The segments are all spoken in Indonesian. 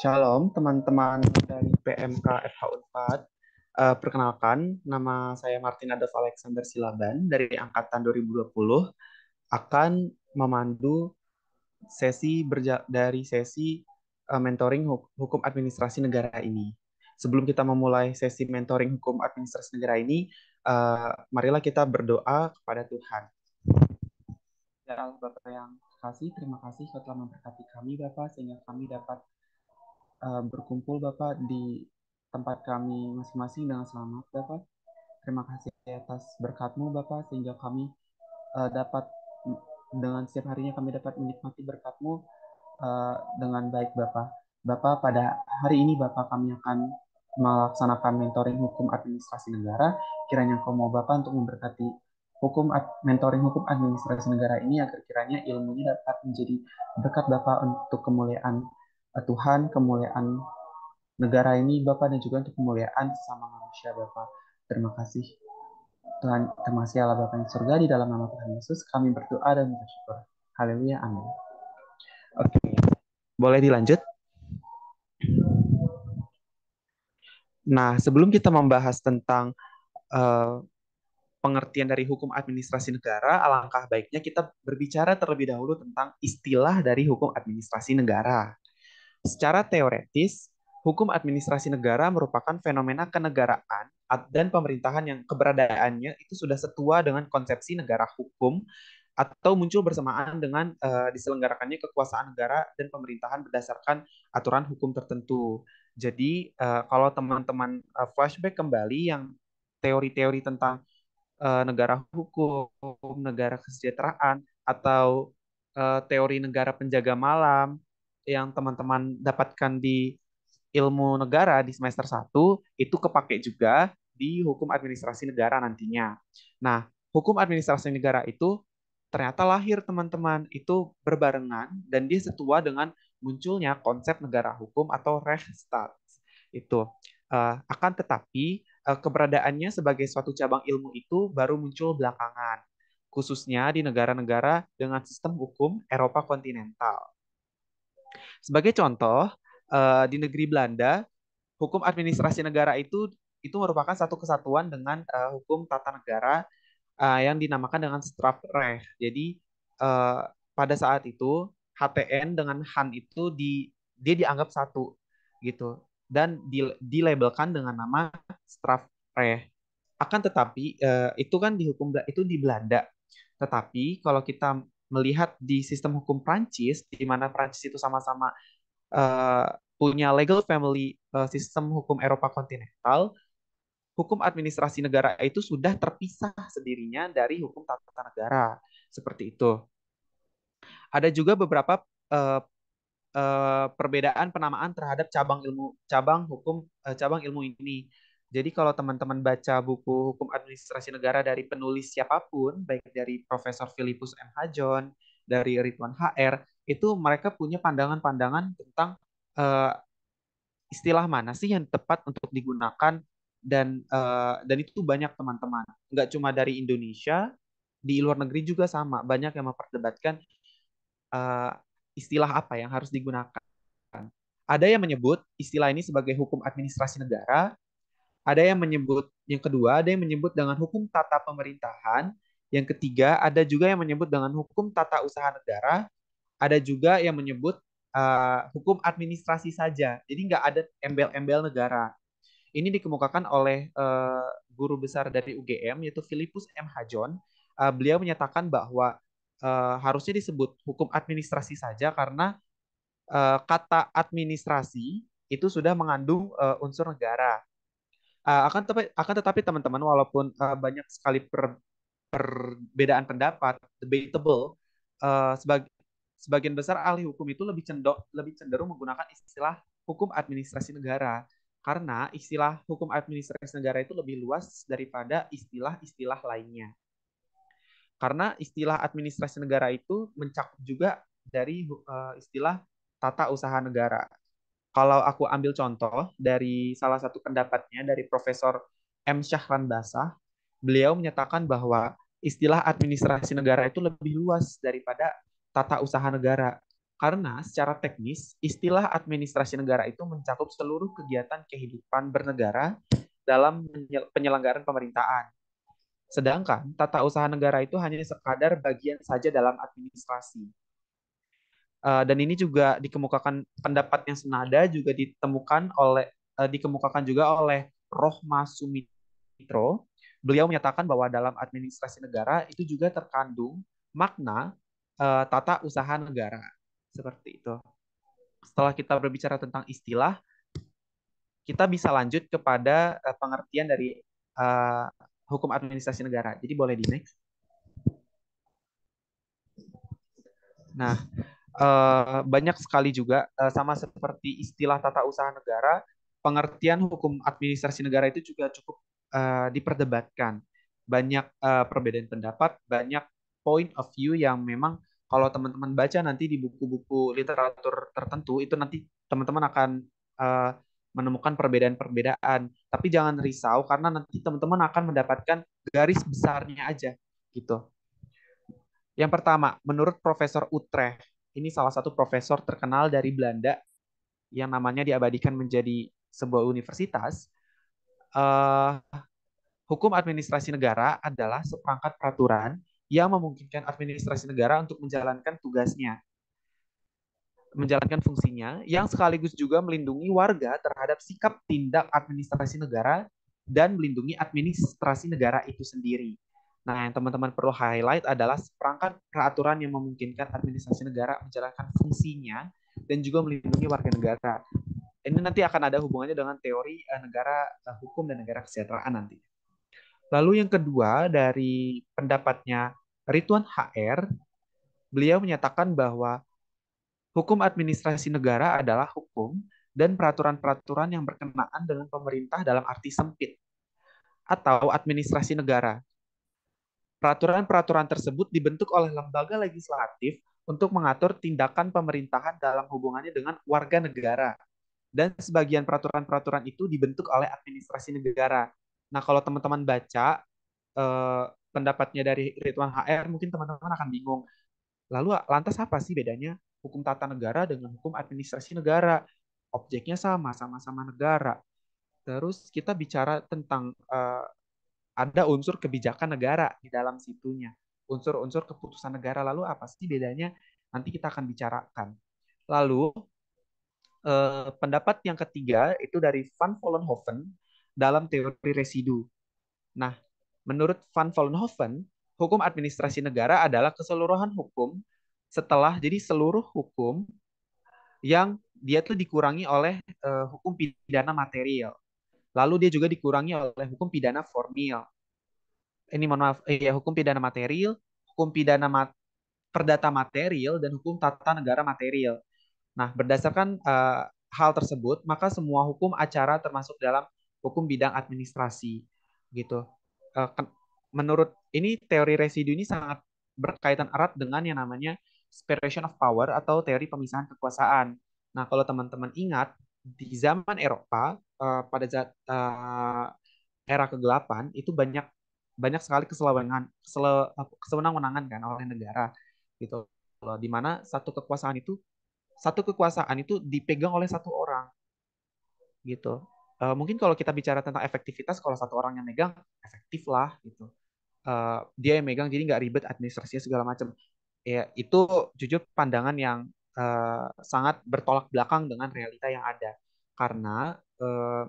Shalom teman-teman dari PMK FH Unpad Uh, eh, perkenalkan, nama saya Martin Adolf Alexander Silaban dari angkatan 2020 akan memandu sesi berja dari sesi uh, mentoring hukum administrasi negara ini. Sebelum kita memulai sesi mentoring hukum administrasi negara ini, uh, marilah kita berdoa kepada Tuhan. Ya Allah Bapak yang kasih, terima kasih telah memberkati kami Bapak sehingga kami dapat uh, berkumpul Bapak di tempat kami masing-masing dengan selamat Bapak. Terima kasih atas berkatmu Bapak sehingga kami uh, dapat dengan setiap harinya kami dapat menikmati berkatmu uh, dengan baik Bapak. Bapak pada hari ini Bapak kami akan melaksanakan mentoring hukum administrasi negara. Kiranya Engkau mau Bapak untuk memberkati hukum mentoring hukum administrasi negara ini agar kiranya ilmunya dapat menjadi berkat Bapak untuk kemuliaan Eh, Tuhan, kemuliaan negara ini Bapak dan juga untuk kemuliaan sesama manusia Bapak. Terima kasih Tuhan, terima kasih Allah Bapak yang surga di dalam nama Tuhan Yesus. Kami berdoa dan bersyukur. Haleluya, amin. Oke, okay. boleh dilanjut? Nah, sebelum kita membahas tentang uh, pengertian dari hukum administrasi negara, alangkah baiknya kita berbicara terlebih dahulu tentang istilah dari hukum administrasi negara. Secara teoretis, hukum administrasi negara merupakan fenomena kenegaraan dan pemerintahan yang keberadaannya itu sudah setua dengan konsepsi negara hukum atau muncul bersamaan dengan uh, diselenggarakannya kekuasaan negara dan pemerintahan berdasarkan aturan hukum tertentu. Jadi uh, kalau teman-teman uh, flashback kembali yang teori-teori tentang uh, negara hukum, negara kesejahteraan atau uh, teori negara penjaga malam yang teman-teman dapatkan di ilmu negara di semester 1 itu kepake juga di hukum administrasi negara nantinya. Nah, hukum administrasi negara itu ternyata lahir teman-teman itu berbarengan dan dia setua dengan munculnya konsep negara hukum atau rechtsstaat itu uh, akan tetapi uh, keberadaannya sebagai suatu cabang ilmu itu baru muncul belakangan khususnya di negara-negara dengan sistem hukum Eropa kontinental sebagai contoh, uh, di negeri Belanda, hukum administrasi negara itu itu merupakan satu kesatuan dengan uh, hukum tata negara uh, yang dinamakan dengan strafrecht. Jadi uh, pada saat itu HTN dengan HAN itu di dia dianggap satu gitu dan di, dilabelkan dengan nama strafrecht. Akan tetapi uh, itu kan di hukum itu di Belanda. Tetapi kalau kita melihat di sistem hukum Prancis, di mana Prancis itu sama-sama uh, punya legal family uh, sistem hukum Eropa kontinental, hukum administrasi negara itu sudah terpisah sendirinya dari hukum tata negara seperti itu. Ada juga beberapa uh, uh, perbedaan penamaan terhadap cabang ilmu cabang hukum uh, cabang ilmu ini jadi kalau teman-teman baca buku Hukum Administrasi Negara dari penulis siapapun, baik dari Profesor Filipus M. Hajon, dari Ridwan HR, itu mereka punya pandangan-pandangan tentang uh, istilah mana sih yang tepat untuk digunakan dan uh, dan itu banyak teman-teman. Nggak cuma dari Indonesia, di luar negeri juga sama. Banyak yang memperdebatkan uh, istilah apa yang harus digunakan. Ada yang menyebut istilah ini sebagai hukum administrasi negara, ada yang menyebut yang kedua, ada yang menyebut dengan hukum tata pemerintahan. Yang ketiga, ada juga yang menyebut dengan hukum tata usaha negara. Ada juga yang menyebut uh, hukum administrasi saja. Jadi nggak ada embel-embel negara. Ini dikemukakan oleh uh, guru besar dari UGM yaitu Filipus M. Hajon. Uh, beliau menyatakan bahwa uh, harusnya disebut hukum administrasi saja karena uh, kata administrasi itu sudah mengandung uh, unsur negara uh, akan tetapi akan tetapi teman-teman walaupun uh, banyak sekali per, perbedaan pendapat debatable uh, eh, sebagai sebagian besar ahli hukum itu lebih cendok lebih cenderung menggunakan istilah hukum administrasi negara karena istilah hukum administrasi negara itu lebih luas daripada istilah-istilah lainnya. Karena istilah administrasi negara itu mencakup juga dari uh, istilah tata usaha negara. Kalau aku ambil contoh dari salah satu pendapatnya dari Profesor M. Syahran Basah, beliau menyatakan bahwa istilah administrasi negara itu lebih luas daripada tata usaha negara. Karena secara teknis, istilah administrasi negara itu mencakup seluruh kegiatan kehidupan bernegara dalam penyelenggaraan pemerintahan. Sedangkan tata usaha negara itu hanya sekadar bagian saja dalam administrasi. Uh, dan ini juga dikemukakan pendapat yang senada juga ditemukan oleh uh, dikemukakan juga oleh Rohma Sumitro. Beliau menyatakan bahwa dalam administrasi negara itu juga terkandung makna uh, tata usaha negara seperti itu. Setelah kita berbicara tentang istilah, kita bisa lanjut kepada uh, pengertian dari uh, hukum administrasi negara. Jadi boleh di next. Nah, uh, banyak sekali juga uh, sama seperti istilah tata usaha negara, pengertian hukum administrasi negara itu juga cukup uh, diperdebatkan. Banyak uh, perbedaan pendapat, banyak point of view yang memang kalau teman-teman baca nanti di buku-buku literatur tertentu itu nanti teman-teman akan uh, menemukan perbedaan-perbedaan. Tapi jangan risau karena nanti teman-teman akan mendapatkan garis besarnya aja gitu. Yang pertama, menurut Profesor Utrecht, ini salah satu profesor terkenal dari Belanda yang namanya diabadikan menjadi sebuah universitas. Uh, hukum administrasi negara adalah seperangkat peraturan yang memungkinkan administrasi negara untuk menjalankan tugasnya, menjalankan fungsinya, yang sekaligus juga melindungi warga terhadap sikap tindak administrasi negara dan melindungi administrasi negara itu sendiri. Nah, yang teman-teman perlu highlight adalah perangkat peraturan yang memungkinkan administrasi negara menjalankan fungsinya dan juga melindungi warga negara. Ini nanti akan ada hubungannya dengan teori eh, negara eh, hukum dan negara kesejahteraan nanti. Lalu yang kedua dari pendapatnya Rituan HR, beliau menyatakan bahwa hukum administrasi negara adalah hukum dan peraturan-peraturan yang berkenaan dengan pemerintah dalam arti sempit atau administrasi negara Peraturan-peraturan tersebut dibentuk oleh lembaga legislatif untuk mengatur tindakan pemerintahan dalam hubungannya dengan warga negara. Dan sebagian peraturan-peraturan itu dibentuk oleh administrasi negara. Nah, kalau teman-teman baca eh, pendapatnya dari Ridwan HR, mungkin teman-teman akan bingung. Lalu lantas apa sih bedanya hukum tata negara dengan hukum administrasi negara? Objeknya sama, sama-sama negara. Terus kita bicara tentang eh, ada unsur kebijakan negara di dalam situnya. Unsur-unsur keputusan negara lalu apa sih bedanya? Nanti kita akan bicarakan. Lalu eh, pendapat yang ketiga itu dari Van Vollenhoven dalam teori residu. Nah, menurut Van Vollenhoven, hukum administrasi negara adalah keseluruhan hukum setelah jadi seluruh hukum yang dia tuh dikurangi oleh eh, hukum pidana material. Lalu dia juga dikurangi oleh hukum pidana formil. Ini mohon maaf, eh, ya hukum pidana material, hukum pidana mat perdata material dan hukum tata negara material. Nah, berdasarkan uh, hal tersebut, maka semua hukum acara termasuk dalam hukum bidang administrasi gitu. Uh, menurut ini teori residu ini sangat berkaitan erat dengan yang namanya separation of power atau teori pemisahan kekuasaan. Nah, kalau teman-teman ingat di zaman Eropa Eh, pada uh, era kegelapan itu banyak banyak sekali keselawangan kesewenang-wenangan kan oleh negara gitu loh dimana satu kekuasaan itu satu kekuasaan itu dipegang oleh satu orang gitu uh, mungkin kalau kita bicara tentang efektivitas kalau satu orang yang megang efektif lah gitu uh, dia yang megang jadi nggak ribet administrasinya segala macam ya itu jujur pandangan yang uh, sangat bertolak belakang dengan realita yang ada karena uh,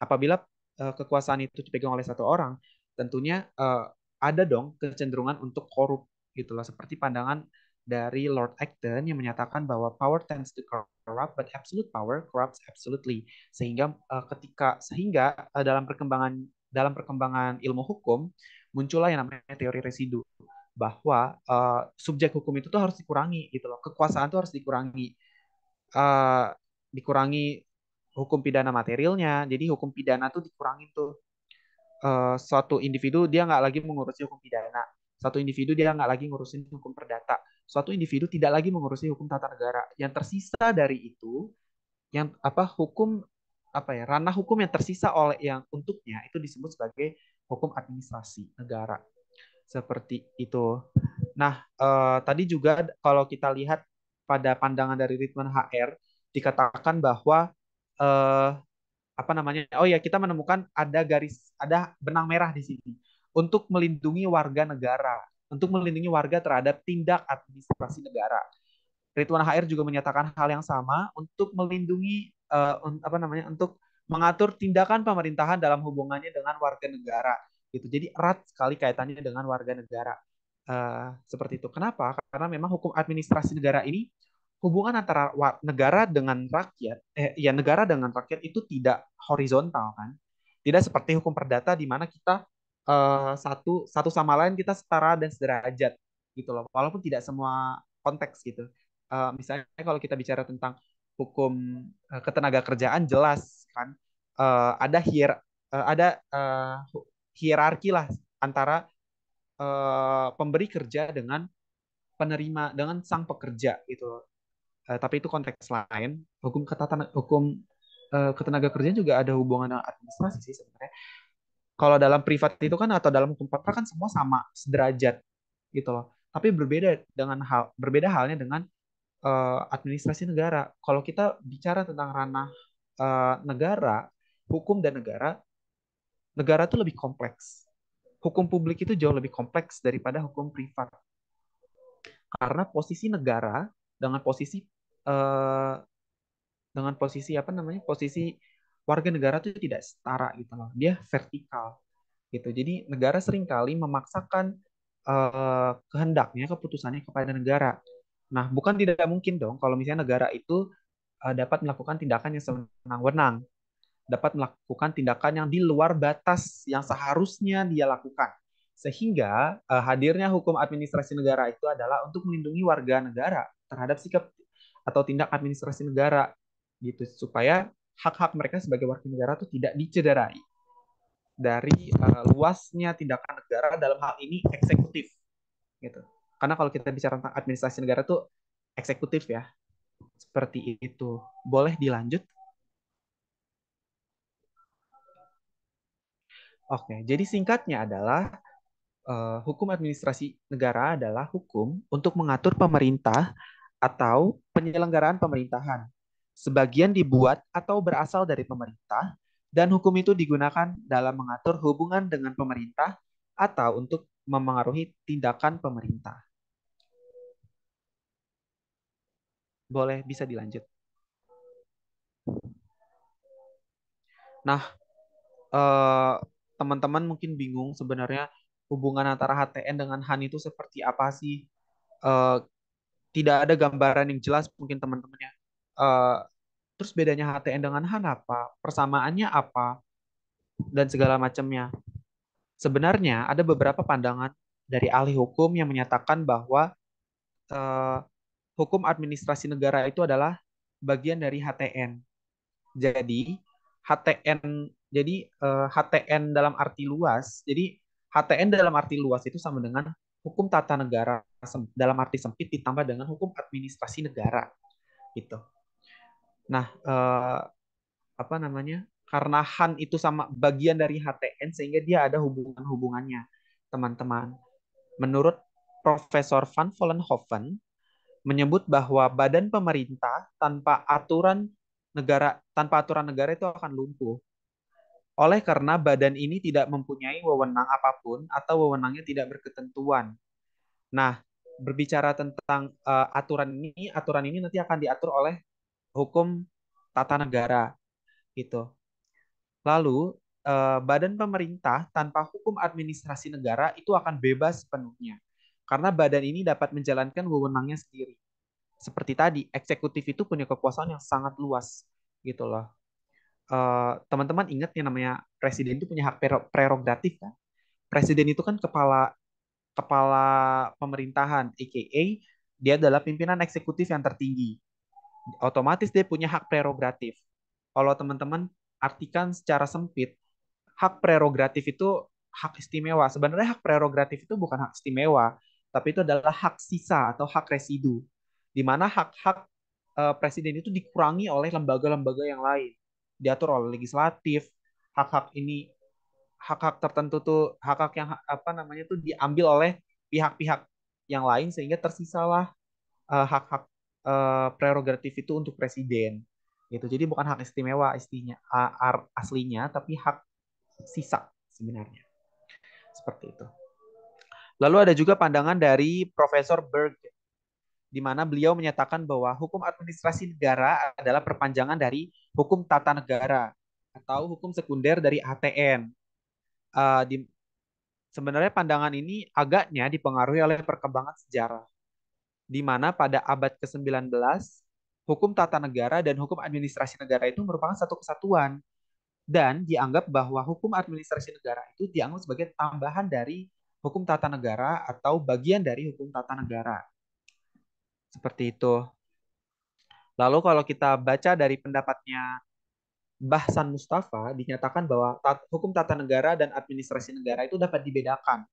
apabila uh, kekuasaan itu dipegang oleh satu orang, tentunya uh, ada dong kecenderungan untuk korup gitu loh, seperti pandangan dari Lord Acton yang menyatakan bahwa power tends to corrupt, but absolute power corrupts absolutely. Sehingga uh, ketika sehingga uh, dalam perkembangan dalam perkembangan ilmu hukum muncullah yang namanya teori residu bahwa uh, subjek hukum itu tuh harus dikurangi gitu loh, kekuasaan itu harus dikurangi, uh, dikurangi hukum pidana materialnya. Jadi hukum pidana tuh dikurangin tuh. Uh, suatu individu dia nggak lagi mengurusi hukum pidana. Satu individu dia nggak lagi ngurusin hukum perdata. Suatu individu tidak lagi mengurusi hukum tata negara. Yang tersisa dari itu, yang apa hukum apa ya ranah hukum yang tersisa oleh yang untuknya itu disebut sebagai hukum administrasi negara seperti itu. Nah uh, tadi juga kalau kita lihat pada pandangan dari Ritman HR dikatakan bahwa uh, apa namanya? Oh ya, kita menemukan ada garis ada benang merah di sini untuk melindungi warga negara, untuk melindungi warga terhadap tindak administrasi negara. Rituan HR juga menyatakan hal yang sama untuk melindungi uh, apa namanya? untuk mengatur tindakan pemerintahan dalam hubungannya dengan warga negara gitu. Jadi erat sekali kaitannya dengan warga negara. Uh, seperti itu. Kenapa? Karena memang hukum administrasi negara ini hubungan antara negara dengan rakyat, eh, ya negara dengan rakyat itu tidak horizontal kan, tidak seperti hukum perdata di mana kita uh, satu satu sama lain kita setara dan sederajat gitu loh, walaupun tidak semua konteks gitu. Uh, misalnya kalau kita bicara tentang hukum uh, ketenaga kerjaan jelas kan uh, ada hier uh, ada uh, hierarki lah antara uh, pemberi kerja dengan penerima dengan sang pekerja gitu uh, tapi itu konteks lain. Hukum ketatan hukum uh, ketenaga kerjaan juga ada hubungan dengan administrasi sih sebenarnya. Kalau dalam privat itu kan atau dalam hukum kontrak kan semua sama sederajat gitu loh. Tapi berbeda dengan hal berbeda halnya dengan uh, administrasi negara. Kalau kita bicara tentang ranah uh, negara, hukum dan negara, negara itu lebih kompleks. Hukum publik itu jauh lebih kompleks daripada hukum privat. Karena posisi negara dengan posisi Eh, dengan posisi apa namanya posisi warga negara itu tidak setara gitu loh dia vertikal gitu jadi negara seringkali memaksakan uh, kehendaknya keputusannya kepada negara nah bukan tidak mungkin dong kalau misalnya negara itu uh, dapat melakukan tindakan yang sewenang-wenang dapat melakukan tindakan yang di luar batas yang seharusnya dia lakukan sehingga uh, hadirnya hukum administrasi negara itu adalah untuk melindungi warga negara terhadap sikap atau tindak administrasi negara gitu supaya hak-hak mereka sebagai warga negara itu tidak dicederai dari uh, luasnya tindakan negara dalam hal ini eksekutif gitu karena kalau kita bicara tentang administrasi negara tuh eksekutif ya seperti itu boleh dilanjut oke jadi singkatnya adalah uh, hukum administrasi negara adalah hukum untuk mengatur pemerintah atau penyelenggaraan pemerintahan. Sebagian dibuat atau berasal dari pemerintah, dan hukum itu digunakan dalam mengatur hubungan dengan pemerintah atau untuk memengaruhi tindakan pemerintah. Boleh bisa dilanjut. Nah, eh, teman-teman eh, mungkin bingung sebenarnya hubungan antara HTN dengan HAN itu seperti apa sih? Eh, tidak ada gambaran yang jelas mungkin teman-temannya. Uh, terus bedanya HTN dengan HAN apa? Persamaannya apa? Dan segala macamnya. Sebenarnya ada beberapa pandangan dari ahli hukum yang menyatakan bahwa uh, hukum administrasi negara itu adalah bagian dari HTN. Jadi HTN jadi uh, eh, HTN dalam arti luas. Jadi HTN dalam arti luas itu sama dengan hukum tata negara dalam arti sempit ditambah dengan hukum administrasi negara gitu. Nah, eh, apa namanya? Karena Han itu sama bagian dari HTN sehingga dia ada hubungan-hubungannya, teman-teman. Menurut Profesor Van Vollenhoven menyebut bahwa badan pemerintah tanpa aturan negara tanpa aturan negara itu akan lumpuh oleh karena badan ini tidak mempunyai wewenang apapun atau wewenangnya tidak berketentuan. Nah, berbicara tentang uh, aturan ini, aturan ini nanti akan diatur oleh hukum tata negara gitu. Lalu uh, badan pemerintah tanpa hukum administrasi negara itu akan bebas sepenuhnya karena badan ini dapat menjalankan wewenangnya sendiri. Seperti tadi, eksekutif itu punya kekuasaan yang sangat luas gitu loh teman eh, teman-teman ingat yang namanya presiden itu punya hak prerogatif kan? Presiden itu kan kepala kepala pemerintahan, aka dia adalah pimpinan eksekutif yang tertinggi. Otomatis dia punya hak prerogatif. Kalau teman-teman artikan secara sempit, hak prerogatif itu hak istimewa. Sebenarnya hak prerogatif itu bukan hak istimewa, tapi itu adalah hak sisa atau hak residu, di mana hak-hak eh, presiden itu dikurangi oleh lembaga-lembaga yang lain diatur oleh legislatif hak-hak ini hak-hak tertentu tuh hak-hak yang apa namanya tuh diambil oleh pihak-pihak yang lain sehingga tersisalah eh, hak-hak uh, prerogatif itu untuk presiden gitu jadi bukan hak istimewa istinya AR aslinya tapi hak sisa sebenarnya seperti itu lalu ada juga pandangan dari Profesor Berg di mana beliau menyatakan bahwa hukum administrasi negara adalah perpanjangan dari hukum tata negara atau hukum sekunder dari ATN. Uh, eh, di, sebenarnya pandangan ini agaknya dipengaruhi oleh perkembangan sejarah, di mana pada abad ke-19, hukum tata negara dan hukum administrasi negara itu merupakan satu kesatuan dan dianggap bahwa hukum administrasi negara itu dianggap sebagai tambahan dari hukum tata negara atau bagian dari hukum tata negara. Seperti itu. Lalu kalau kita baca dari pendapatnya Bahsan Mustafa dinyatakan bahwa hukum tata negara dan administrasi negara itu dapat dibedakan,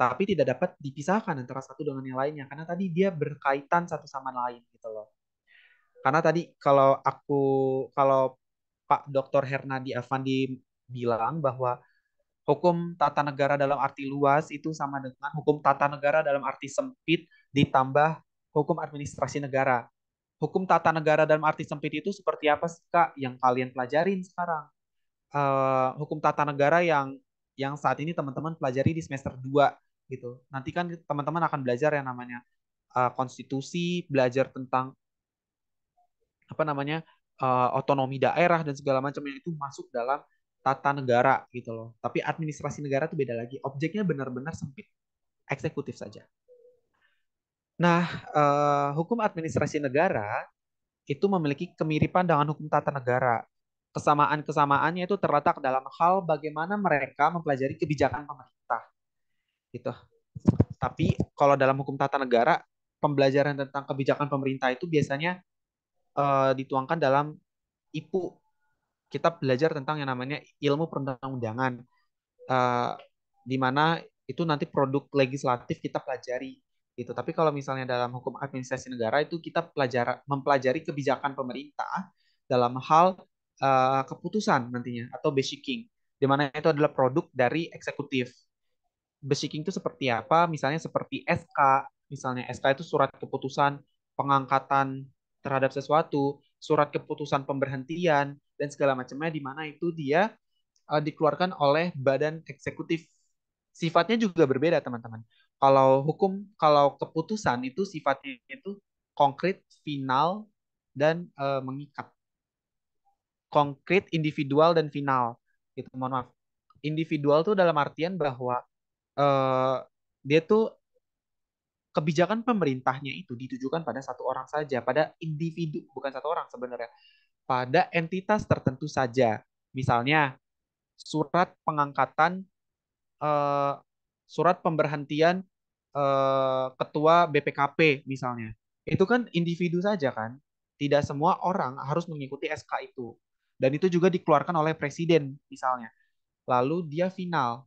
tapi tidak dapat dipisahkan antara satu dengan yang lainnya karena tadi dia berkaitan satu sama lain gitu loh. Karena tadi kalau aku kalau Pak Dr. Hernadi Avandi bilang bahwa hukum tata negara dalam arti luas itu sama dengan hukum tata negara dalam arti sempit ditambah hukum administrasi negara. Hukum tata negara dalam arti sempit itu seperti apa sih kak yang kalian pelajarin sekarang? Uh, hukum tata negara yang yang saat ini teman-teman pelajari di semester 2 gitu. Nanti kan teman-teman akan belajar yang namanya uh, konstitusi, belajar tentang apa namanya uh, otonomi daerah dan segala macam yang itu masuk dalam tata negara gitu loh. Tapi administrasi negara itu beda lagi. Objeknya benar-benar sempit, eksekutif saja. Nah, eh, hukum administrasi negara itu memiliki kemiripan dengan hukum tata negara. Kesamaan-kesamaannya itu terletak dalam hal bagaimana mereka mempelajari kebijakan pemerintah. Gitu. Tapi kalau dalam hukum tata negara, pembelajaran tentang kebijakan pemerintah itu biasanya eh, dituangkan dalam IPU. Kita belajar tentang yang namanya ilmu perundang-undangan. Eh, di mana itu nanti produk legislatif kita pelajari gitu. Tapi kalau misalnya dalam hukum administrasi negara itu kita pelajar mempelajari kebijakan pemerintah dalam hal uh, keputusan nantinya atau basicking, di mana itu adalah produk dari eksekutif. Basicking itu seperti apa? Misalnya seperti SK, misalnya SK itu surat keputusan pengangkatan terhadap sesuatu, surat keputusan pemberhentian dan segala macamnya di mana itu dia uh, dikeluarkan oleh badan eksekutif. Sifatnya juga berbeda, teman-teman kalau hukum kalau keputusan itu sifatnya itu konkret final dan uh, mengikat konkret individual dan final gitu mohon maaf individual tuh dalam artian bahwa uh, dia tuh kebijakan pemerintahnya itu ditujukan pada satu orang saja pada individu bukan satu orang sebenarnya pada entitas tertentu saja misalnya surat pengangkatan uh, surat pemberhentian Eh, ketua BPKP misalnya. Itu kan individu saja kan. Tidak semua orang harus mengikuti SK itu. Dan itu juga dikeluarkan oleh presiden misalnya. Lalu dia final.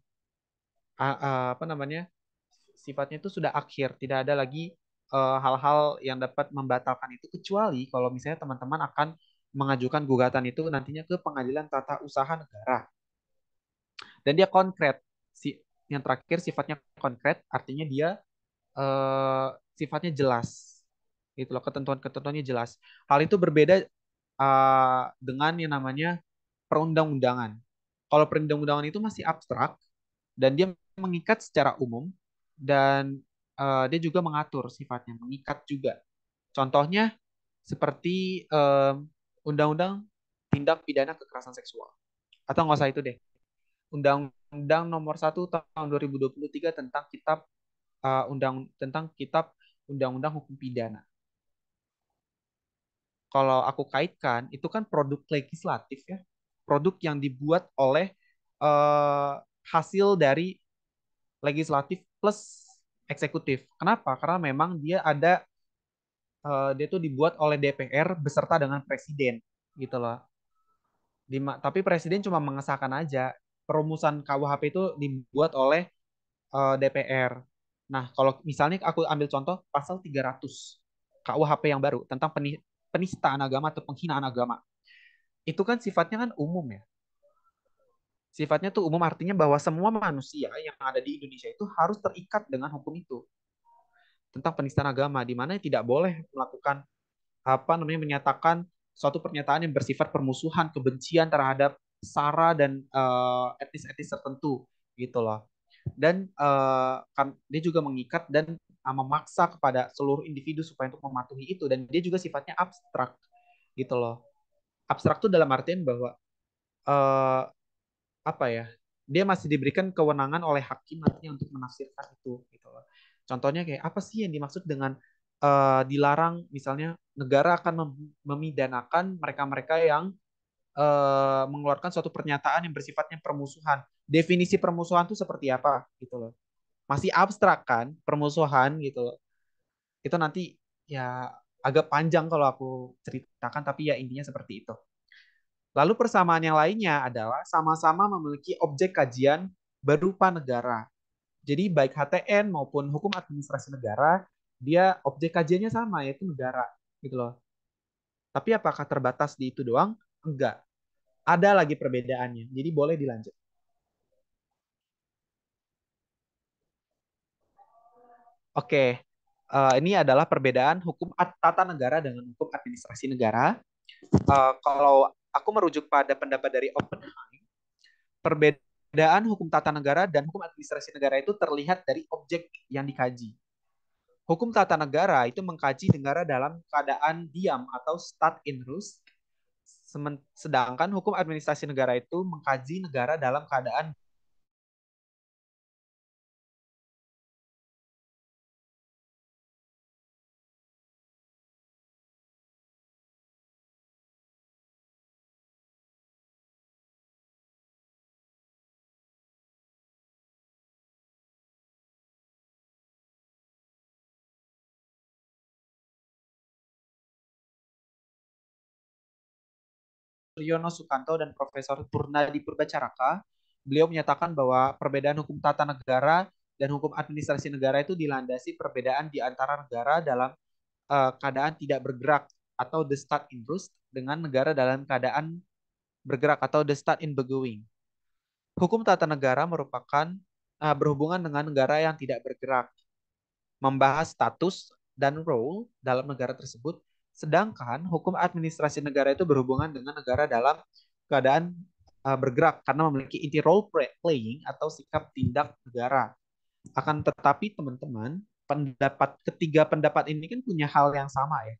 apa namanya? Sifatnya itu sudah akhir, tidak ada lagi eh, hal-hal yang dapat membatalkan itu kecuali kalau misalnya teman-teman akan mengajukan gugatan itu nantinya ke Pengadilan Tata Usaha Negara. Dan dia konkret si yang terakhir sifatnya konkret artinya dia uh, sifatnya jelas gitu loh ketentuan-ketentuannya jelas hal itu berbeda uh, dengan yang namanya perundang-undangan kalau perundang-undangan itu masih abstrak dan dia mengikat secara umum dan uh, dia juga mengatur sifatnya mengikat juga contohnya seperti undang undang-undang tindak pidana kekerasan seksual atau nggak usah itu deh undang undang Undang Nomor 1 Tahun 2023 tentang Kitab uh, Undang tentang Kitab Undang-Undang Hukum Pidana. Kalau aku kaitkan, itu kan produk legislatif ya, produk yang dibuat oleh uh, hasil dari legislatif plus eksekutif. Kenapa? Karena memang dia ada uh, dia itu dibuat oleh DPR beserta dengan presiden gitu loh. Dima, tapi presiden cuma mengesahkan aja perumusan KUHP itu dibuat oleh uh, eh, DPR. Nah, kalau misalnya aku ambil contoh pasal 300 KUHP yang baru tentang penistaan agama atau penghinaan agama. Itu kan sifatnya kan umum ya. Sifatnya tuh umum artinya bahwa semua manusia yang ada di Indonesia itu harus terikat dengan hukum itu. Tentang penistaan agama di mana tidak boleh melakukan apa namanya menyatakan suatu pernyataan yang bersifat permusuhan, kebencian terhadap sara dan uh, etis etnis tertentu gitu loh dan uh, kan, dia juga mengikat dan uh, memaksa kepada seluruh individu supaya untuk mematuhi itu dan dia juga sifatnya abstrak gitu loh abstrak itu dalam artian bahwa uh, apa ya dia masih diberikan kewenangan oleh hakim nantinya untuk menafsirkan itu gitu loh contohnya kayak apa sih yang dimaksud dengan uh, dilarang misalnya negara akan mem memidanakan mereka-mereka yang uh, mengeluarkan suatu pernyataan yang bersifatnya permusuhan. Definisi permusuhan itu seperti apa gitu loh. Masih abstrak kan permusuhan gitu loh. Itu nanti ya agak panjang kalau aku ceritakan tapi ya intinya seperti itu. Lalu persamaan yang lainnya adalah sama-sama memiliki objek kajian berupa negara. Jadi baik HTN maupun hukum administrasi negara, dia objek kajiannya sama yaitu negara gitu loh. Tapi apakah terbatas di itu doang? Enggak. Ada lagi perbedaannya. Jadi boleh dilanjut. Oke, uh, ini adalah perbedaan hukum tata negara dengan hukum administrasi negara. Uh, kalau aku merujuk pada pendapat dari Oppenheim, perbedaan hukum tata negara dan hukum administrasi negara itu terlihat dari objek yang dikaji. Hukum tata negara itu mengkaji negara dalam keadaan diam atau stat in rus, sedangkan hukum administrasi negara itu mengkaji negara dalam keadaan Suryono Sukanto dan Profesor Purnadi Purbacaraka, beliau menyatakan bahwa perbedaan hukum tata negara dan hukum administrasi negara itu dilandasi perbedaan di antara negara dalam uh, keadaan tidak bergerak atau the start in rust dengan negara dalam keadaan bergerak atau the start in begoing. Hukum tata negara merupakan uh, berhubungan dengan negara yang tidak bergerak, membahas status dan role dalam negara tersebut Sedangkan hukum administrasi negara itu berhubungan dengan negara dalam keadaan uh, bergerak karena memiliki inti role playing atau sikap tindak negara. Akan tetapi teman-teman, pendapat ketiga pendapat ini kan punya hal yang sama ya.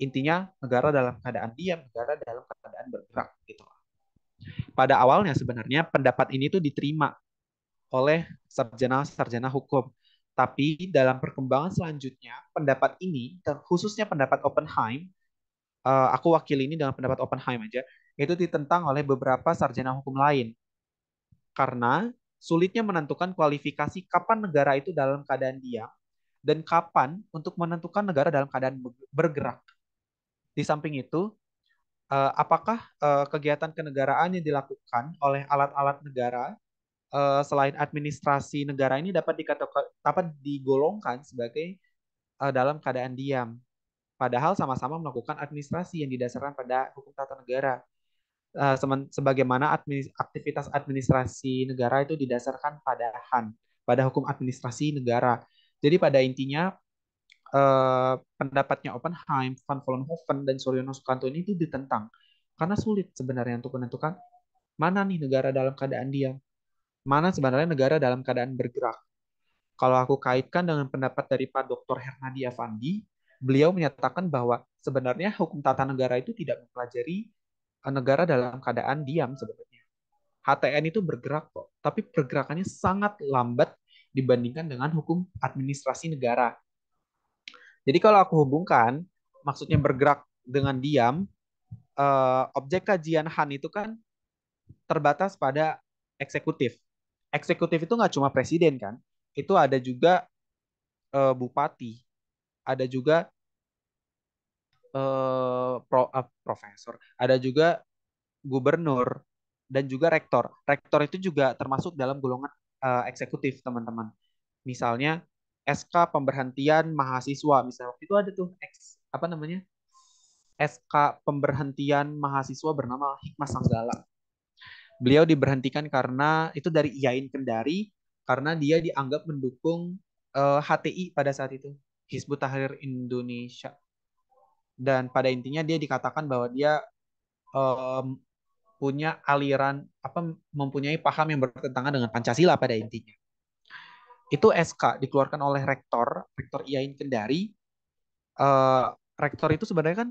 Intinya negara dalam keadaan diam, negara dalam keadaan bergerak gitu. Pada awalnya sebenarnya pendapat ini tuh diterima oleh sarjana-sarjana hukum. Tapi dalam perkembangan selanjutnya, pendapat ini, khususnya pendapat Oppenheim, uh, aku wakili ini dengan pendapat Oppenheim aja, itu ditentang oleh beberapa sarjana hukum lain. Karena sulitnya menentukan kualifikasi kapan negara itu dalam keadaan diam dan kapan untuk menentukan negara dalam keadaan bergerak. Di samping itu, eh, apakah eh, kegiatan kenegaraan yang dilakukan oleh alat-alat negara uh, selain administrasi negara ini dapat dikatakan dapat digolongkan sebagai uh, dalam keadaan diam. Padahal sama-sama melakukan administrasi yang didasarkan pada hukum tata negara. Eh, sebagaimana aktivitas administrasi negara itu didasarkan pada HAN, pada hukum administrasi negara. Jadi pada intinya pendapatnya Oppenheim, Van Vollenhoven, dan Suryono Sukanto ini itu ditentang. Karena sulit sebenarnya untuk menentukan mana nih negara dalam keadaan diam mana sebenarnya negara dalam keadaan bergerak. Kalau aku kaitkan dengan pendapat dari Pak Dr. Hernadi Avandi, beliau menyatakan bahwa sebenarnya hukum tata negara itu tidak mempelajari eh, negara dalam keadaan diam sebenarnya. HTN itu bergerak kok, tapi pergerakannya sangat lambat dibandingkan dengan hukum administrasi negara. Jadi kalau aku hubungkan, maksudnya bergerak dengan diam, eh, objek kajian Han itu kan terbatas pada eksekutif eksekutif itu nggak cuma presiden kan itu ada juga uh, bupati ada juga uh, pro, uh, profesor ada juga gubernur dan juga rektor rektor itu juga termasuk dalam golongan uh, eksekutif teman-teman misalnya SK pemberhentian mahasiswa misalnya waktu itu ada tuh X, apa namanya SK pemberhentian mahasiswa bernama Hikmah Sanggala beliau diberhentikan karena itu dari IAIN Kendari karena dia dianggap mendukung uh, eh, HTI pada saat itu Hizbut Tahrir Indonesia dan pada intinya dia dikatakan bahwa dia um, punya aliran apa mempunyai paham yang bertentangan dengan Pancasila pada intinya itu SK dikeluarkan oleh rektor rektor IAIN Kendari uh, rektor itu sebenarnya kan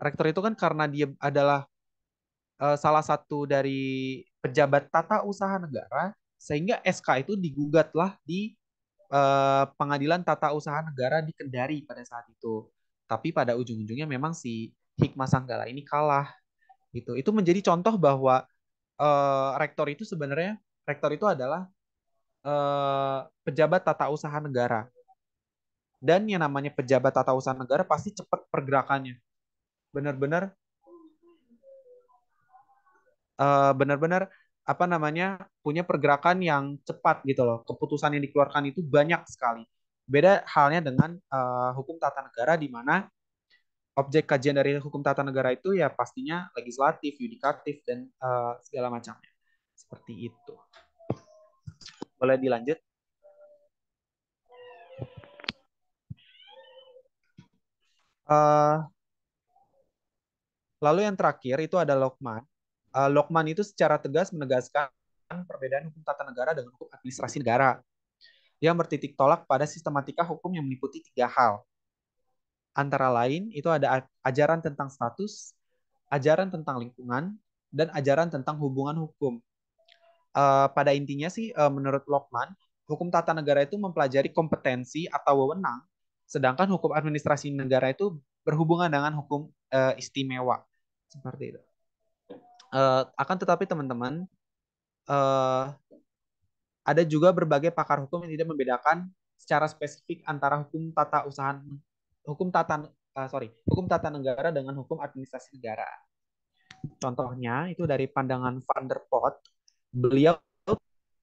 rektor itu kan karena dia adalah Eh, salah satu dari pejabat tata usaha negara sehingga SK itu digugatlah di uh, pengadilan tata usaha negara di Kendari pada saat itu. Tapi pada ujung-ujungnya memang si Hikmah Sanggala ini kalah. Gitu. Itu menjadi contoh bahwa uh, rektor itu sebenarnya rektor itu adalah uh, pejabat tata usaha negara. Dan yang namanya pejabat tata usaha negara pasti cepat pergerakannya. Benar-benar benar eh, benar-benar apa namanya punya pergerakan yang cepat gitu loh. Keputusan yang dikeluarkan itu banyak sekali. Beda halnya dengan uh, hukum tata negara di mana objek kajian dari hukum tata negara itu ya pastinya legislatif, yudikatif dan uh, segala macamnya. Seperti itu. Boleh dilanjut? Uh, lalu yang terakhir itu ada Lokman uh, Lokman itu secara tegas menegaskan perbedaan hukum tata negara dengan hukum administrasi negara yang bertitik tolak pada sistematika hukum yang meliputi tiga hal. Antara lain itu ada ajaran tentang status, ajaran tentang lingkungan, dan ajaran tentang hubungan hukum. Uh, pada intinya sih uh, menurut Lokman, hukum tata negara itu mempelajari kompetensi atau wewenang, sedangkan hukum administrasi negara itu berhubungan dengan hukum uh, istimewa. Seperti itu. Uh, akan tetapi teman-teman uh, ada juga berbagai pakar hukum yang tidak membedakan secara spesifik antara hukum tata usaha hukum tata uh, sorry hukum tata negara dengan hukum administrasi negara. Contohnya itu dari pandangan Van der Pot, beliau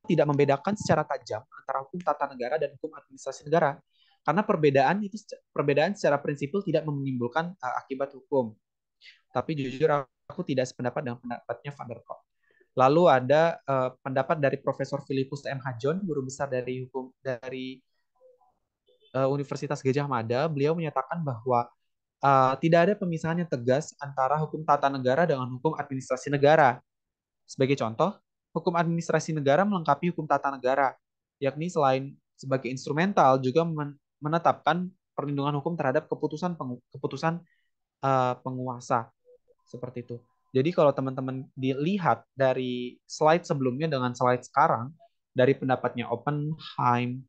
tidak membedakan secara tajam antara hukum tata negara dan hukum administrasi negara karena perbedaan itu perbedaan secara prinsipil tidak menimbulkan akibat hukum. Tapi jujur aku tidak sependapat dengan pendapatnya Van der Lalu ada uh, pendapat dari Profesor Filipus M. Hajon, guru besar dari hukum dari uh, Universitas Gajah Mada. Beliau menyatakan bahwa uh, tidak ada pemisahan yang tegas antara hukum tata negara dengan hukum administrasi negara. Sebagai contoh, hukum administrasi negara melengkapi hukum tata negara, yakni selain sebagai instrumental juga menetapkan perlindungan hukum terhadap keputusan pengu keputusan uh, penguasa seperti itu. Jadi kalau teman-teman dilihat dari slide sebelumnya dengan slide sekarang dari pendapatnya Oppenheim,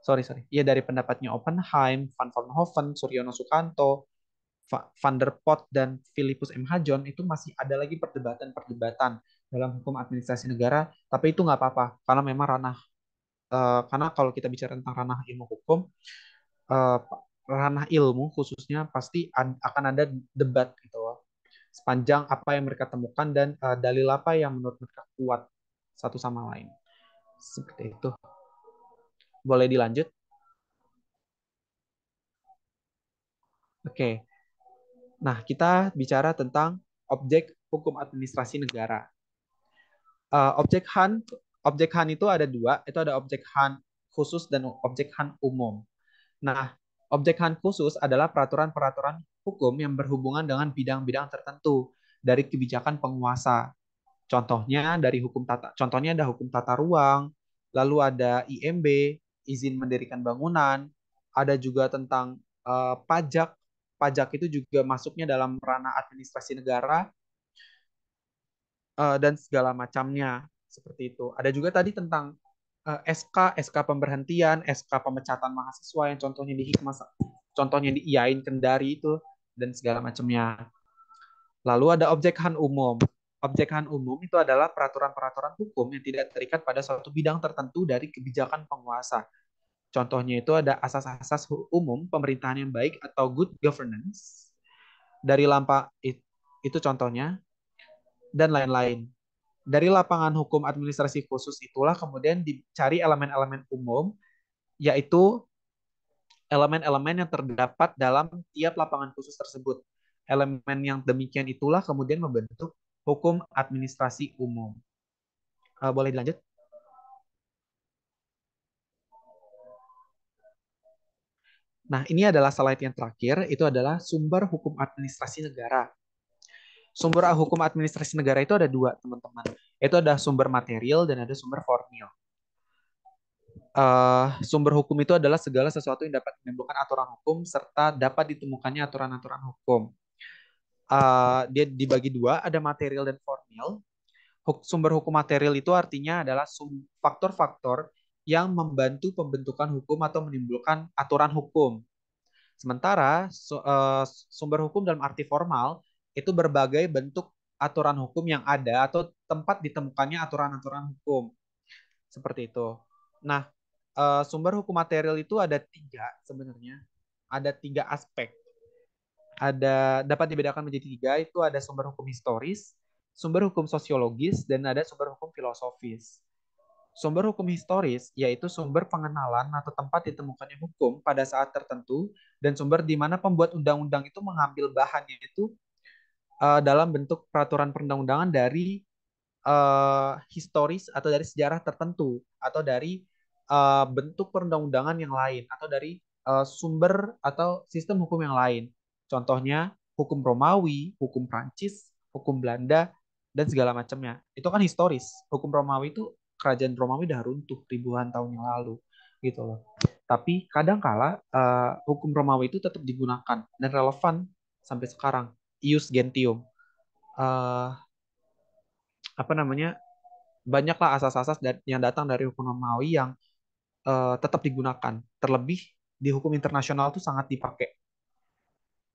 sorry sorry, ya dari pendapatnya Oppenheim, Van Vollenhoven, Suryono Sukanto, Van der Pot dan Philippus M. Hajon itu masih ada lagi perdebatan-perdebatan dalam hukum administrasi negara, tapi itu nggak apa-apa karena memang ranah uh, karena kalau kita bicara tentang ranah ilmu hukum, uh, ranah ilmu khususnya pasti akan ada debat gitu sepanjang apa yang mereka temukan dan uh, dalil apa yang menurut mereka kuat satu sama lain. Seperti itu. Boleh dilanjut? Oke. Okay. Nah, kita bicara tentang objek hukum administrasi negara. Uh, objek HAN, objek HAN itu ada dua, itu ada objek HAN khusus dan objek HAN umum. Nah, objek HAN khusus adalah peraturan-peraturan hukum yang berhubungan dengan bidang-bidang tertentu dari kebijakan penguasa. Contohnya dari hukum tata, contohnya ada hukum tata ruang, lalu ada IMB, izin mendirikan bangunan, ada juga tentang uh, pajak. Pajak itu juga masuknya dalam ranah administrasi negara uh, dan segala macamnya seperti itu. Ada juga tadi tentang uh, eh, SK, SK pemberhentian, SK pemecatan mahasiswa yang contohnya di Hikmah. contohnya di IAIN Kendari itu dan segala macamnya. Lalu ada objek han umum. Objek han umum itu adalah peraturan-peraturan hukum yang tidak terikat pada suatu bidang tertentu dari kebijakan penguasa. Contohnya itu ada asas-asas umum pemerintahan yang baik atau good governance. Dari lampa itu contohnya dan lain-lain. Dari lapangan hukum administrasi khusus itulah kemudian dicari elemen-elemen umum yaitu elemen-elemen yang terdapat dalam tiap lapangan khusus tersebut. Elemen yang demikian itulah kemudian membentuk hukum administrasi umum. Uh, boleh dilanjut? Nah, ini adalah slide yang terakhir, itu adalah sumber hukum administrasi negara. Sumber hukum administrasi negara itu ada dua, teman-teman. Itu ada sumber material dan ada sumber formil uh, sumber hukum itu adalah segala sesuatu yang dapat menimbulkan aturan hukum serta dapat ditemukannya aturan-aturan hukum. Uh, dia dibagi dua, ada material dan formal. sumber hukum material itu artinya adalah faktor-faktor yang membantu pembentukan hukum atau menimbulkan aturan hukum. Sementara su uh, sumber hukum dalam arti formal itu berbagai bentuk aturan hukum yang ada atau tempat ditemukannya aturan-aturan hukum. Seperti itu. Nah, uh, sumber hukum material itu ada tiga sebenarnya. Ada tiga aspek. Ada dapat dibedakan menjadi tiga. Itu ada sumber hukum historis, sumber hukum sosiologis, dan ada sumber hukum filosofis. Sumber hukum historis yaitu sumber pengenalan atau tempat ditemukannya hukum pada saat tertentu dan sumber di mana pembuat undang-undang itu mengambil bahannya itu uh, eh, dalam bentuk peraturan perundang-undangan dari uh, historis atau dari sejarah tertentu atau dari uh, bentuk perundang-undangan yang lain atau dari uh, sumber atau sistem hukum yang lain. Contohnya hukum Romawi, hukum Prancis, hukum Belanda dan segala macamnya. Itu kan historis. Hukum Romawi itu kerajaan Romawi dah runtuh ribuan tahun yang lalu gitu loh. Tapi kadangkala uh, eh, hukum Romawi itu tetap digunakan dan relevan sampai sekarang. Ius gentium. Uh, apa namanya? Banyaklah asas-asas yang datang dari hukum Romawi yang uh, tetap digunakan. Terlebih di hukum internasional itu sangat dipakai.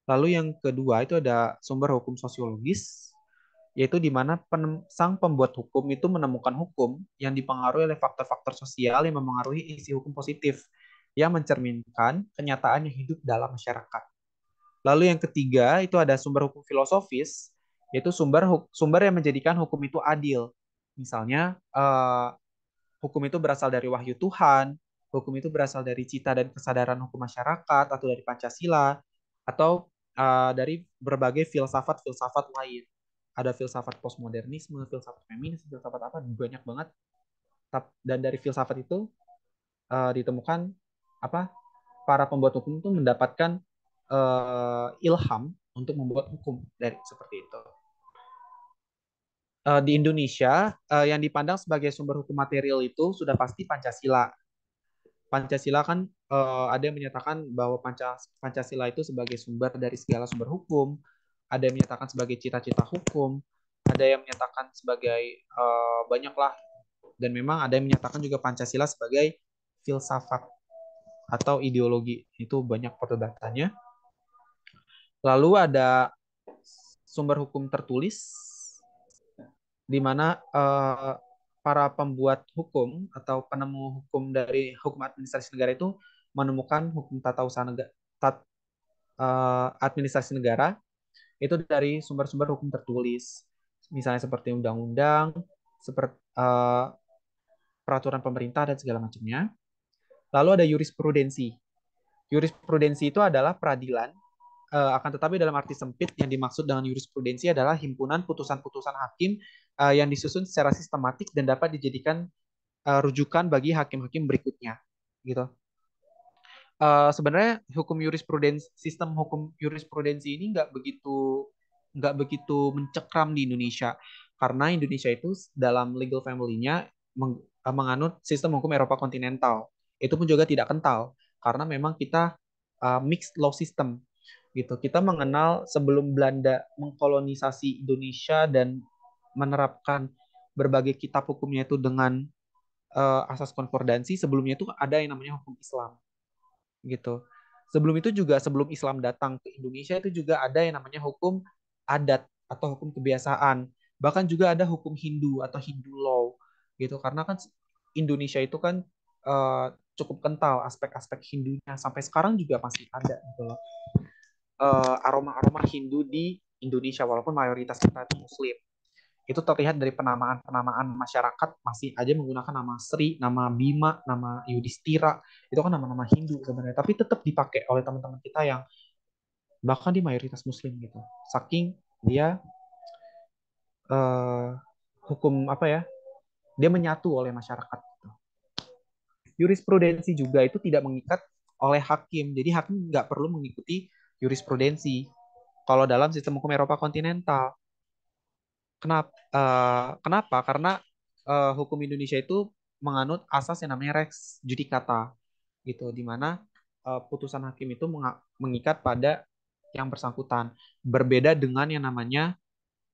Lalu yang kedua itu ada sumber hukum sosiologis, yaitu di mana sang pembuat hukum itu menemukan hukum yang dipengaruhi oleh faktor-faktor sosial yang memengaruhi isi hukum positif, yang mencerminkan kenyataan yang hidup dalam masyarakat. Lalu yang ketiga itu ada sumber hukum filosofis, yaitu sumber sumber yang menjadikan hukum itu adil. Misalnya eh, hukum itu berasal dari wahyu Tuhan, hukum itu berasal dari cita dan kesadaran hukum masyarakat atau dari Pancasila atau uh, dari berbagai filsafat-filsafat lain. Ada filsafat postmodernisme, filsafat feminis, filsafat apa banyak banget. Dan dari filsafat itu uh, ditemukan apa para pembuat hukum itu mendapatkan uh, ilham untuk membuat hukum dari seperti itu uh, di Indonesia uh, yang dipandang sebagai sumber hukum material itu sudah pasti Pancasila. Pancasila kan uh, ada yang menyatakan bahwa Pancasila itu sebagai sumber dari segala sumber hukum, ada yang menyatakan sebagai cita-cita hukum, ada yang menyatakan sebagai uh, banyaklah dan memang ada yang menyatakan juga Pancasila sebagai filsafat atau ideologi. Itu banyak perdebatannya. Lalu ada sumber hukum tertulis di mana uh, para pembuat hukum atau penemu hukum dari hukum administrasi negara itu menemukan hukum tata usaha negara tat, uh, administrasi negara itu dari sumber-sumber hukum tertulis misalnya seperti undang-undang seperti uh, eh, peraturan pemerintah dan segala macamnya lalu ada jurisprudensi jurisprudensi itu adalah peradilan uh, akan tetapi dalam arti sempit yang dimaksud dengan jurisprudensi adalah himpunan putusan-putusan hakim uh, yang disusun secara sistematik dan dapat dijadikan uh, rujukan bagi hakim-hakim berikutnya gitu. Uh, sebenarnya hukum jurisprudensi sistem hukum jurisprudensi ini nggak begitu nggak begitu mencekram di Indonesia karena Indonesia itu dalam legal family-nya meng, menganut sistem hukum Eropa kontinental. Itu pun juga tidak kental karena memang kita uh, mixed law system gitu. Kita mengenal sebelum Belanda mengkolonisasi Indonesia dan menerapkan berbagai kitab hukumnya itu dengan uh, asas konkordansi sebelumnya itu ada yang namanya hukum Islam gitu sebelum itu juga sebelum Islam datang ke Indonesia itu juga ada yang namanya hukum adat atau hukum kebiasaan bahkan juga ada hukum Hindu atau Hindu law gitu karena kan Indonesia itu kan uh, cukup kental aspek-aspek Hindunya sampai sekarang juga masih ada gitu loh aroma eh, aroma-aroma Hindu di Indonesia walaupun mayoritas kita itu Muslim itu terlihat dari penamaan-penamaan masyarakat masih aja menggunakan nama Sri, nama Bima, nama Yudhistira. Itu kan nama-nama Hindu sebenarnya, tapi tetap dipakai oleh teman-teman kita yang bahkan di mayoritas muslim gitu. Saking dia uh, hukum apa ya? Dia menyatu oleh masyarakat gitu. Jurisprudensi juga itu tidak mengikat oleh hakim. Jadi hakim nggak perlu mengikuti jurisprudensi. Kalau dalam sistem hukum Eropa kontinental, Kenapa? Uh, eh, kenapa? Karena uh, hukum Indonesia itu menganut asas yang namanya rex judicata gitu, di mana uh, putusan hakim itu mengikat pada yang bersangkutan. Berbeda dengan yang namanya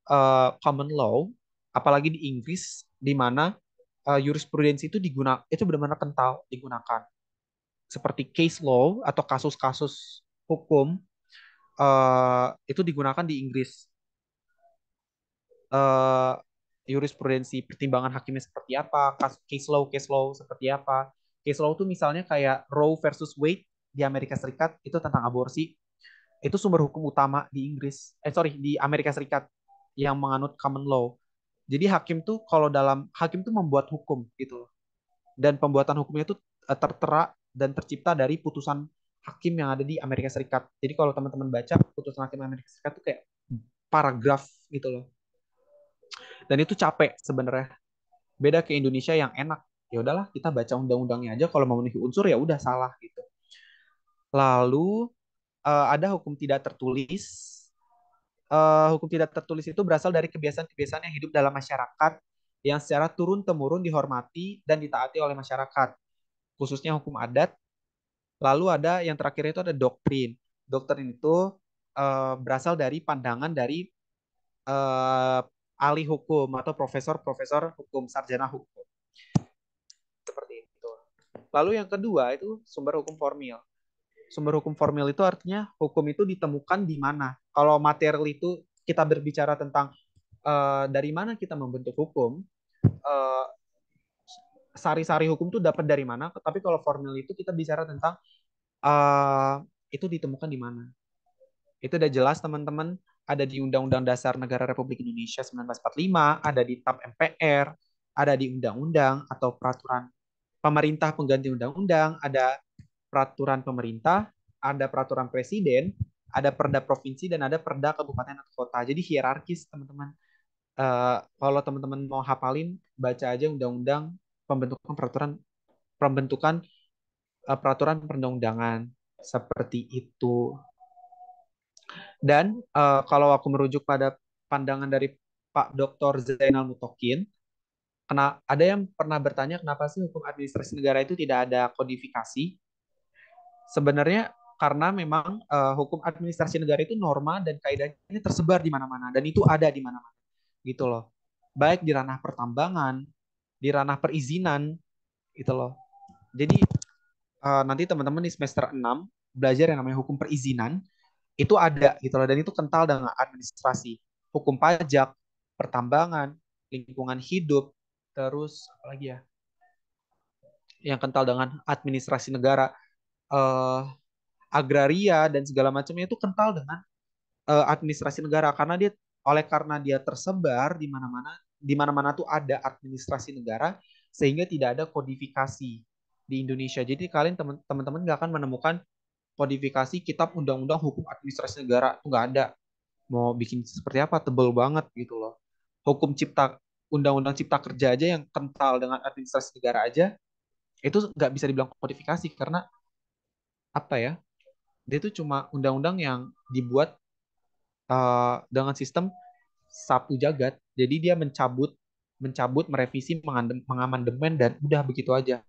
uh, common law, apalagi di Inggris, di mana uh, jurisprudensi itu digunakan itu benar-benar kental digunakan seperti case law atau kasus-kasus hukum uh, itu digunakan di Inggris uh, jurisprudensi pertimbangan hakimnya seperti apa, case law case law seperti apa. Case law tuh misalnya kayak Roe versus Wade di Amerika Serikat itu tentang aborsi. Itu sumber hukum utama di Inggris. Eh sorry, di Amerika Serikat yang menganut common law. Jadi hakim tuh kalau dalam hakim tuh membuat hukum gitu Dan pembuatan hukumnya itu eh, tertera dan tercipta dari putusan hakim yang ada di Amerika Serikat. Jadi kalau teman-teman baca putusan hakim Amerika Serikat tuh kayak paragraf gitu loh dan itu capek sebenarnya beda ke Indonesia yang enak ya udahlah kita baca undang-undangnya aja kalau memenuhi unsur ya udah salah gitu lalu uh, ada hukum tidak tertulis uh, hukum tidak tertulis itu berasal dari kebiasaan-kebiasaan yang hidup dalam masyarakat yang secara turun temurun dihormati dan ditaati oleh masyarakat khususnya hukum adat lalu ada yang terakhir itu ada doktrin doktrin itu uh, berasal dari pandangan dari uh, ahli hukum atau profesor-profesor hukum, sarjana hukum. Seperti itu. Lalu yang kedua itu sumber hukum formil. Sumber hukum formil itu artinya hukum itu ditemukan di mana. Kalau material itu kita berbicara tentang uh, dari mana kita membentuk hukum, sari eh, sari-sari hukum itu dapat dari mana. Tapi kalau formil itu kita bicara tentang uh, itu ditemukan di mana. Itu udah jelas teman-teman ada di Undang-Undang Dasar Negara Republik Indonesia 1945, ada di TAP MPR, ada di undang-undang atau peraturan pemerintah pengganti undang-undang, ada peraturan pemerintah, ada peraturan presiden, ada perda provinsi dan ada perda kabupaten atau kota. Jadi hierarkis, teman-teman. Uh, kalau teman-teman mau hafalin, baca aja undang-undang pembentukan peraturan pembentukan eh, peraturan perundang-undangan seperti itu. Dan uh, kalau aku merujuk pada pandangan dari Pak Dr. Zainal Mutokin, kena, ada yang pernah bertanya kenapa sih hukum administrasi negara itu tidak ada kodifikasi? Sebenarnya karena memang uh, hukum administrasi negara itu norma dan kaidahnya tersebar di mana-mana dan itu ada di mana-mana. Gitu loh. Baik di ranah pertambangan, di ranah perizinan gitu loh. Jadi uh, nanti teman-teman di semester 6 belajar yang namanya hukum perizinan itu ada gitu loh dan itu kental dengan administrasi hukum pajak pertambangan lingkungan hidup terus apa lagi ya yang kental dengan administrasi negara eh, agraria dan segala macamnya itu kental dengan eh, administrasi negara karena dia oleh karena dia tersebar di mana-mana di mana-mana tuh ada administrasi negara sehingga tidak ada kodifikasi di Indonesia jadi kalian teman-teman nggak akan menemukan kodifikasi kitab undang-undang hukum administrasi negara itu nggak ada mau bikin seperti apa tebel banget gitu loh hukum cipta undang-undang cipta kerja aja yang kental dengan administrasi negara aja itu nggak bisa dibilang kodifikasi karena apa ya dia itu cuma undang-undang yang dibuat uh, dengan sistem sapu jagat jadi dia mencabut mencabut merevisi mengamandemen dan udah begitu aja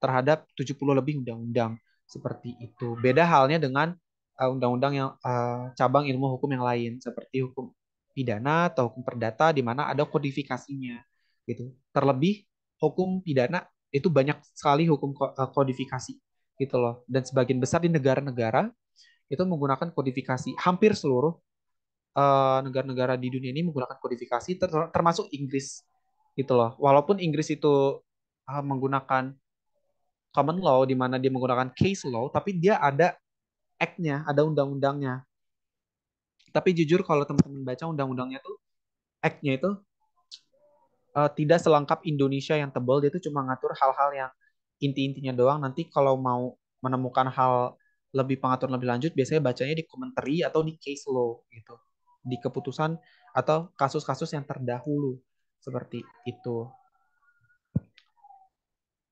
terhadap 70 lebih undang-undang seperti itu. Beda halnya dengan eh, undang-undang uh, yang uh, cabang ilmu hukum yang lain seperti hukum pidana atau hukum perdata di mana ada kodifikasinya gitu. Terlebih hukum pidana itu banyak sekali hukum eh, kodifikasi gitu loh dan sebagian besar di negara-negara itu menggunakan kodifikasi hampir seluruh negara-negara uh, di dunia ini menggunakan kodifikasi ter termasuk Inggris gitu loh walaupun Inggris itu uh, menggunakan common law di mana dia menggunakan case law tapi dia ada act-nya, ada undang-undangnya. Tapi jujur kalau teman-teman baca undang-undangnya tuh act-nya itu uh, tidak selengkap Indonesia yang tebal, dia tuh cuma ngatur hal-hal yang inti-intinya doang. Nanti kalau mau menemukan hal lebih pengatur lebih lanjut biasanya bacanya di commentary atau di case law gitu. Di keputusan atau kasus-kasus yang terdahulu seperti itu.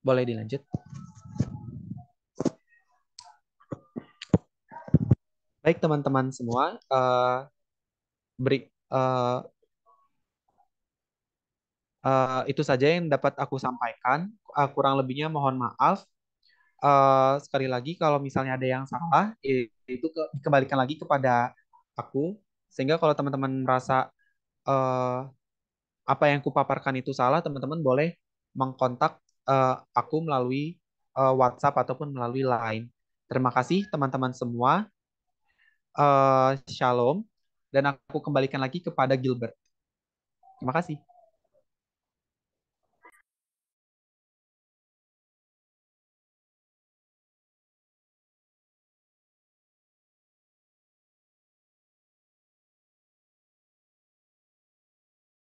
Boleh dilanjut. Baik teman-teman semua, uh, beri, uh, uh, itu saja yang dapat aku sampaikan. Uh, kurang lebihnya mohon maaf. Uh, sekali lagi kalau misalnya ada yang salah, itu dikembalikan lagi kepada aku. Sehingga kalau teman-teman merasa uh, apa yang kupaparkan itu salah, teman-teman boleh mengkontak uh, aku melalui uh, WhatsApp ataupun melalui Line. Terima kasih teman-teman semua. Uh, shalom. Dan aku kembalikan lagi kepada Gilbert. Terima kasih.